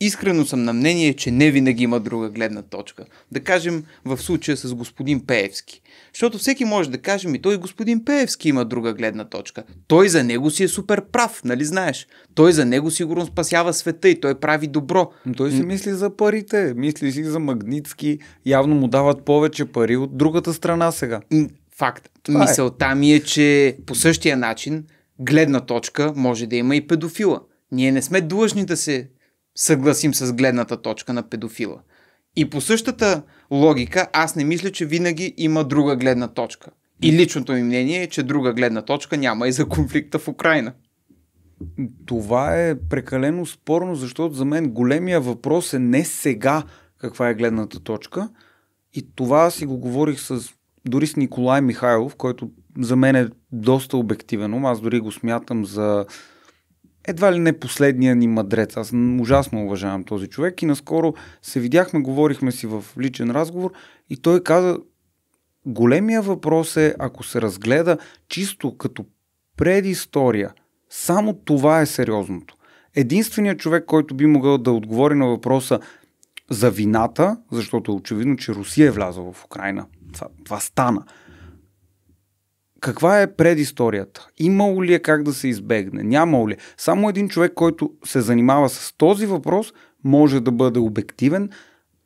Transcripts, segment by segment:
Искрено съм на мнение, че не винаги има друга гледна точка. Да кажем в случая с господин Пеевски. Защото всеки може да каже ми, той господин Пеевски има друга гледна точка. Той за него си е супер прав, нали знаеш? Той за него сигурно спасява света и той прави добро. Но той си мисли за парите, мисли си за магнитски, явно му дават повече пари от другата страна сега. Факт. Това е. Мисълта е. ми е, че по същия начин гледна точка може да има и педофила. Ние не сме длъжни да се съгласим с гледната точка на педофила. И по същата логика, аз не мисля, че винаги има друга гледна точка. И личното ми мнение е, че друга гледна точка няма и за конфликта в Украина. Това е прекалено спорно, защото за мен големия въпрос е не сега каква е гледната точка. И това си го говорих с, дори с Николай Михайлов, който за мен е доста обективен. Аз дори го смятам за едва ли не последния ни мадрец. Аз ужасно уважавам този човек и наскоро се видяхме, говорихме си в личен разговор и той каза, големия въпрос е, ако се разгледа чисто като предистория, само това е сериозното. Единственият човек, който би могъл да отговори на въпроса за вината, защото е очевидно, че Русия е влязла в Украина. Това, това стана каква е предисторията? Имало ли е как да се избегне? Няма ли? Е? Само един човек, който се занимава с този въпрос, може да бъде обективен.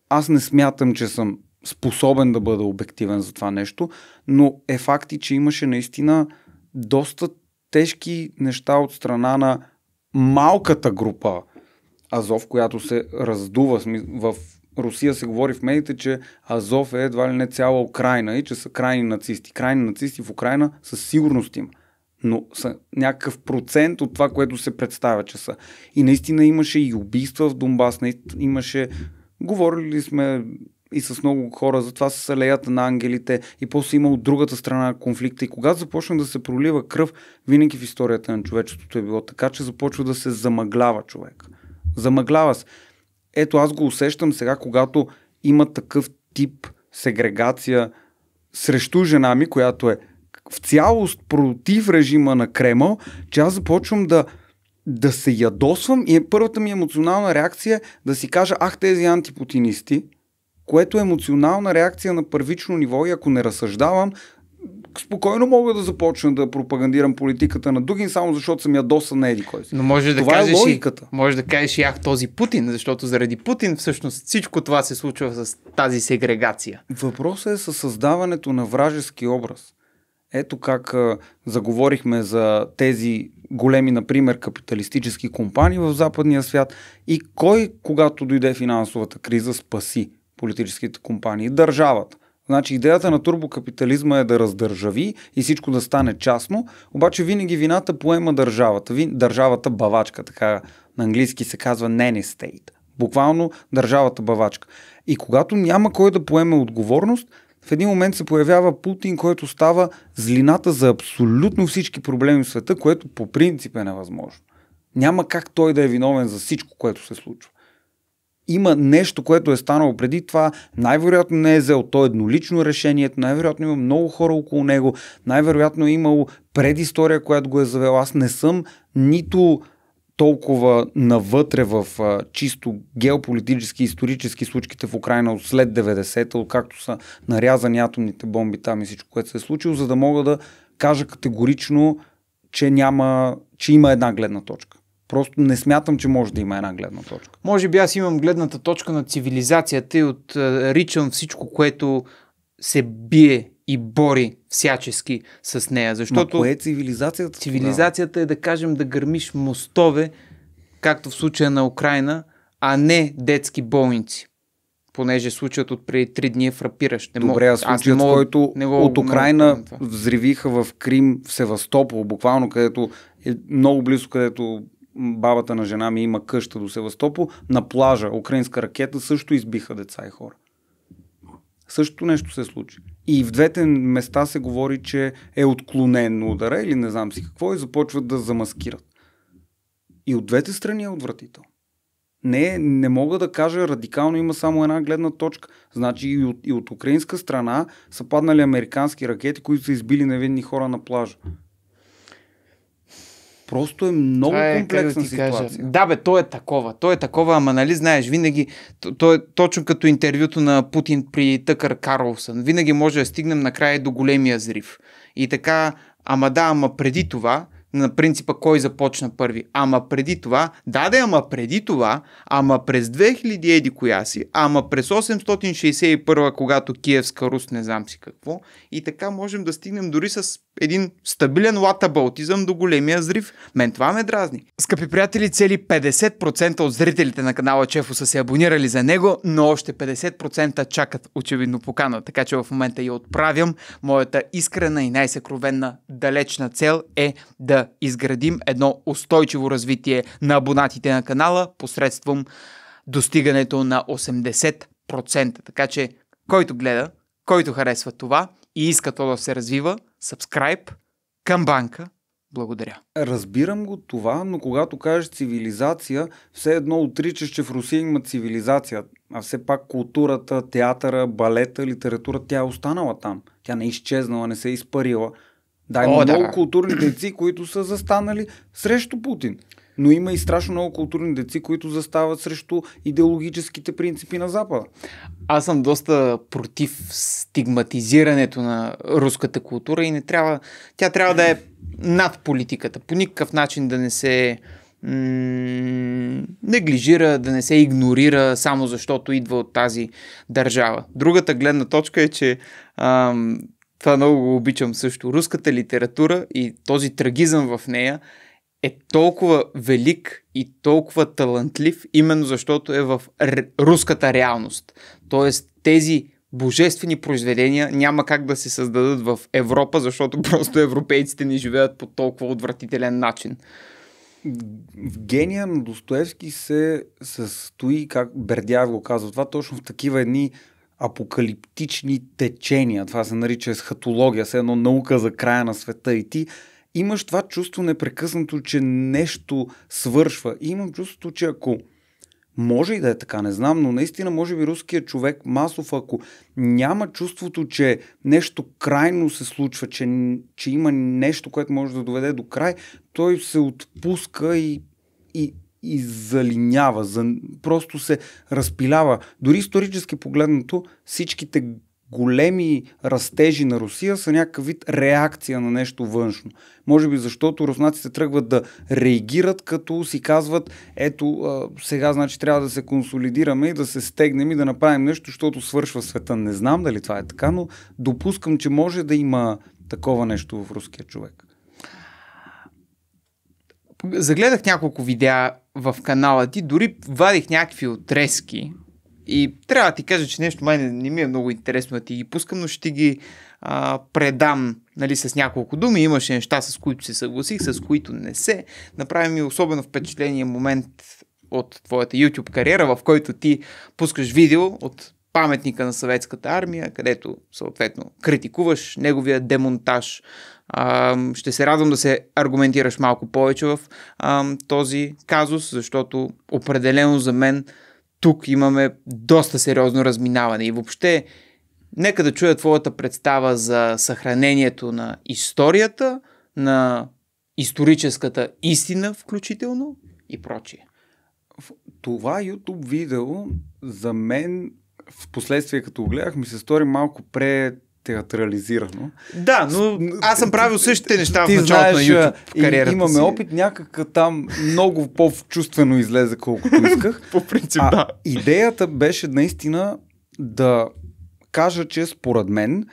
Аз не смятам, че съм способен да бъда обективен за това нещо, но е факт и, че имаше наистина доста тежки неща от страна на малката група Азов, която се раздува в Русия се говори в медиите, че Азов е едва ли не цяла Украина и че са крайни нацисти. Крайни нацисти в Украина със сигурност има. Но са някакъв процент от това, което се представя, че са. И наистина имаше и убийства в Донбас, наистина имаше... Говорили сме и с много хора, затова с алеята на ангелите и после има от другата страна конфликта. И когато започна да се пролива кръв, винаги в историята на човечеството е било така, че започва да се замъглява човек. Замъглава се ето аз го усещам сега, когато има такъв тип сегрегация срещу жена ми, която е в цялост против режима на Кремъл, че аз започвам да, да се ядосвам и е първата ми емоционална реакция е да си кажа, ах тези антипутинисти, което е емоционална реакция на първично ниво и ако не разсъждавам, спокойно мога да започна да пропагандирам политиката на Дугин, само защото съм доста на еди кой си. Но може това да е кажеш е логиката. И, може да кажеш и ах този Путин, защото заради Путин всъщност всичко това се случва с тази сегрегация. Въпросът е със създаването на вражески образ. Ето как а, заговорихме за тези големи, например, капиталистически компании в западния свят и кой, когато дойде финансовата криза, спаси политическите компании? Държавата. Значи идеята на турбокапитализма е да раздържави и всичко да стане частно, обаче винаги вината поема държавата. Вин... Държавата бавачка, така на английски се казва nanny state. Буквално държавата бавачка. И когато няма кой да поеме отговорност, в един момент се появява Путин, който става злината за абсолютно всички проблеми в света, което по принцип е невъзможно. Няма как той да е виновен за всичко, което се случва има нещо, което е станало преди това, най-вероятно не е взел то еднолично решението, най-вероятно има много хора около него, най-вероятно е имало предистория, която го е завела. Аз не съм нито толкова навътре в а, чисто геополитически исторически случките в Украина от след 90-та, откакто са нарязани атомните бомби там и всичко, което се е случило, за да мога да кажа категорично, че, няма, че има една гледна точка. Просто не смятам, че може да има една гледна точка. Може би аз имам гледната точка на цивилизацията и отричам всичко, което се бие и бори всячески с нея. Защото. Но кое е цивилизацията? Цивилизацията е да кажем да гърмиш мостове, както в случая на Украина, а не детски болници. Понеже случаят от преди три дни е фрапиращ. Не Добре, а случаят, мога, който не мога, от Украина взривиха в Крим, в Севастопол, буквално където е много близо, където бабата на жена ми има къща до Севастопол, на плажа, украинска ракета, също избиха деца и хора. Същото нещо се случи. И в двете места се говори, че е отклонено удара или не знам си какво и започват да замаскират. И от двете страни е отвратително. Не, не мога да кажа радикално, има само една гледна точка. Значи и от, и от украинска страна са паднали американски ракети, които са избили невинни хора на плажа. Просто е много е, комплексна да ситуация. Кажа. Да, бе, то е такова. То е такова, ама нали знаеш, винаги, то, то е точно като интервюто на Путин при Тъкър Карлсън. Винаги може да стигнем накрая до големия зрив. И така, ама да, ама преди това, на принципа кой започна първи. Ама преди това, даде, ама преди това, ама през 2000 еди коя си, ама през 861, когато Киевска Рус не знам си какво. И така можем да стигнем дори с един стабилен латабалтизъм до големия зрив. Мен това ме дразни. Скъпи приятели, цели 50% от зрителите на канала Чефо са се абонирали за него, но още 50% чакат очевидно покана, така че в момента я отправям. Моята искрена и най-съкровенна далечна цел е да изградим едно устойчиво развитие на абонатите на канала посредством достигането на 80%. Така че, който гледа, който харесва това и иска то да се развива, subscribe към банка. Благодаря. Разбирам го това, но когато кажеш цивилизация, все едно отричаш, че в Русия има цивилизация, а все пак културата, театъра, балета, литература, тя е останала там. Тя не е изчезнала, не се е изпарила. Да, има О, много да. културни деци, които са застанали срещу Путин но има и страшно много културни деци, които застават срещу идеологическите принципи на Запада. Аз съм доста против стигматизирането на руската култура и не трябва, тя трябва да е над политиката. По никакъв начин да не се неглижира, да не се игнорира само защото идва от тази държава. Другата гледна точка е, че ам, това много го обичам също. Руската литература и този трагизъм в нея е толкова велик и толкова талантлив, именно защото е в р- руската реалност. Тоест тези божествени произведения няма как да се създадат в Европа, защото просто европейците ни живеят по толкова отвратителен начин. Гения на Достоевски се състои, как Бердяев го казва това, точно в такива едни апокалиптични течения. Това се нарича есхатология, с едно наука за края на света. И ти имаш това чувство непрекъснато, че нещо свършва. И имам чувството, че ако може и да е така, не знам, но наистина може би руският човек масов, ако няма чувството, че нещо крайно се случва, че, че има нещо, което може да доведе до край, той се отпуска и, и, и залинява, за, просто се разпилява. Дори исторически погледнато, всичките големи растежи на Русия са някакъв вид реакция на нещо външно. Може би защото руснаците тръгват да реагират, като си казват, ето сега значи трябва да се консолидираме и да се стегнем и да направим нещо, защото свършва света. Не знам дали това е така, но допускам, че може да има такова нещо в руския човек. Загледах няколко видеа в канала ти, дори вадих някакви отрезки и трябва да ти кажа, че нещо май не, не ми е много интересно да ти ги пускам, но ще ги а, предам нали, с няколко думи. Имаше неща, с които се съгласих, с които не се. Направи ми особено впечатление момент от твоята YouTube кариера, в който ти пускаш видео от паметника на съветската армия, където съответно критикуваш неговия демонтаж. А, ще се радвам да се аргументираш малко повече в а, този казус, защото определено за мен тук имаме доста сериозно разминаване и въобще нека да чуя твоята представа за съхранението на историята, на историческата истина включително и прочие. Това YouTube видео за мен в последствие като го гледах ми се стори малко пре театрализирано. Да, но аз съм правил същите неща Ти в началото знаеш, на YouTube в кариерата и, Имаме си. опит, някак там много по-чувствено излезе колкото исках. По принцип, а, да. Идеята беше наистина да кажа, че според мен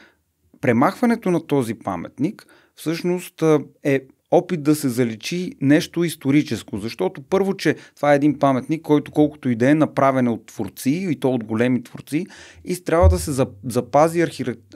премахването на този паметник всъщност е опит да се заличи нещо историческо. Защото първо, че това е един паметник, който колкото и да е направен от творци, и то от големи творци, и трябва да се запази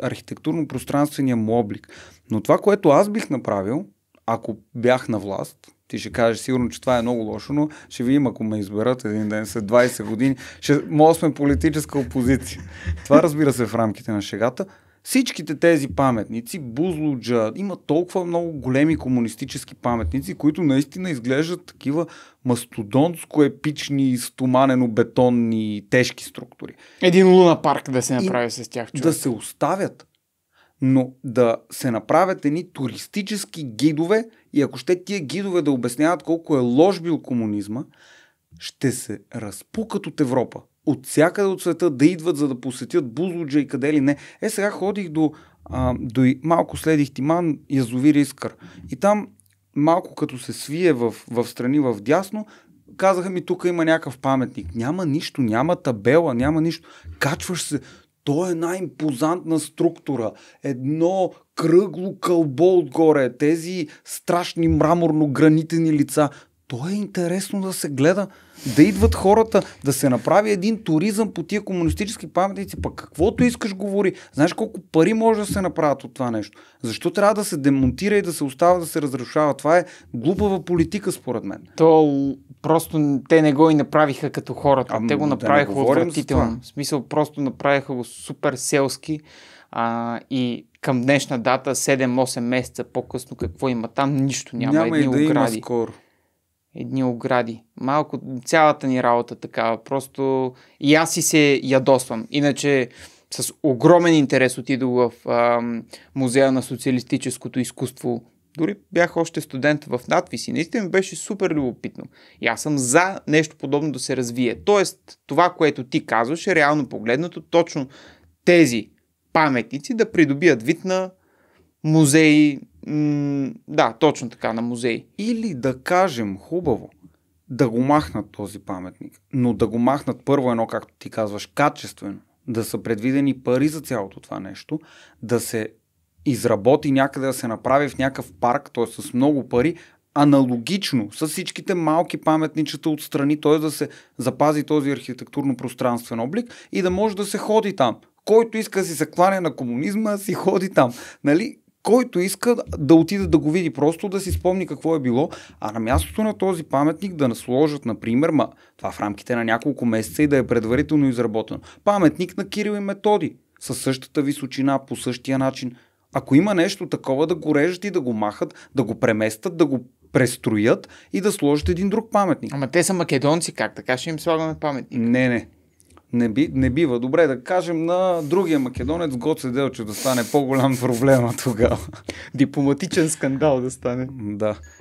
архитектурно-пространствения му облик. Но това, което аз бих направил, ако бях на власт, ти ще кажеш сигурно, че това е много лошо, но ще видим, ако ме изберат един ден след 20 години, ще може сме политическа опозиция. Това разбира се е в рамките на шегата. Всичките тези паметници, Бузлуджа, има толкова много големи комунистически паметници, които наистина изглеждат такива мастодонско епични стоманено-бетонни, тежки структури. Един луна парк да се направи И с тях. Човек. Да се оставят но да се направят едни туристически гидове и ако ще тия гидове да обясняват колко е лош бил комунизма, ще се разпукат от Европа от всякъде от света да идват, за да посетят Бузлуджа и къде ли не. Е, сега ходих до, а, до малко следих Тиман, язовир Искър. И там малко като се свие в, в страни в дясно, казаха ми, тук има някакъв паметник. Няма нищо, няма табела, няма нищо. Качваш се. То е една импозантна структура. Едно кръгло кълбо отгоре, тези страшни мраморно-гранитени лица. То е интересно да се гледа, да идват хората, да се направи един туризъм по тия комунистически паметници, пък каквото искаш говори. Знаеш колко пари може да се направят от това нещо? Защо трябва да се демонтира и да се остава да се разрушава? Това е глупава политика според мен. То просто те не го и направиха като хората. А, ами, те го направиха да отвратително. В смисъл просто направиха го супер селски а, и към днешна дата, 7-8 месеца по-късно, какво има там, нищо няма. Няма Едни и да огради. има скоро едни огради. Малко цялата ни работа такава. Просто и аз си се ядосвам. Иначе с огромен интерес отидох в а, Музея на социалистическото изкуство. Дори бях още студент в надвис и наистина беше супер любопитно. И аз съм за нещо подобно да се развие. Тоест, това, което ти казваш, е реално погледнато точно тези паметници да придобият вид на музеи, М- да, точно така, на музей. Или да кажем, хубаво, да го махнат този паметник, но да го махнат първо едно, както ти казваш, качествено, да са предвидени пари за цялото това нещо, да се изработи някъде, да се направи в някакъв парк, т.е. с много пари, аналогично с всичките малки паметничета отстрани, т.е. да се запази този архитектурно-пространствен облик и да може да се ходи там. Който иска да си се кланя на комунизма, си ходи там. Нали? който иска да отиде да го види, просто да си спомни какво е било, а на мястото на този паметник да насложат, например, ма, това в рамките на няколко месеца и да е предварително изработено. Паметник на Кирил и Методи, със същата височина, по същия начин. Ако има нещо такова, да го режат и да го махат, да го преместят, да го престроят и да сложат един друг паметник. Ама те са македонци, как така ще им слагаме паметник? Не, не не, би, не бива. Добре, да кажем на другия македонец дел, че да стане по-голям проблема тогава. Дипломатичен скандал да стане. Да.